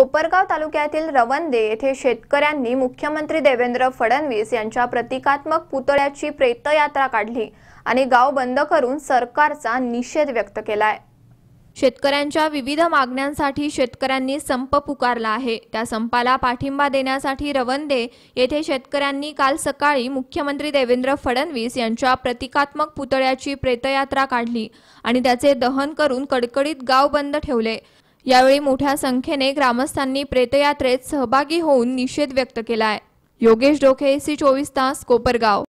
कोपरगाव तालुक्यातील रवंदे येथे शेतकऱ्यांनी मुख्यमंत्री देवेंद्र फडणवीस यांच्या प्रतिकात्मक पुतळ्याची प्रेतयात्रा काढली आणि गाव बंद करून सरकारचा निषेध व्यक्त केलाय शेतकऱ्यांच्या विविध मागण्यांसाठी शेतकऱ्यांनी संप पुकारला आहे त्या संपाला पाठिंबा देण्यासाठी रवंदे येथे शेतकऱ्यांनी काल सकाळी मुख्यमंत्री देवेंद्र फडणवीस यांच्या प्रतिकात्मक पुतळ्याची प्रेतयात्रा काढली आणि त्याचे दहन करून कडकडीत गाव बंद ठेवले यावेळी मोठ्या संख्येने ग्रामस्थांनी प्रेतयात्रेत सहभागी होऊन निषेध व्यक्त केलाय योगेश डोखे सी चोवीस तास कोपरगाव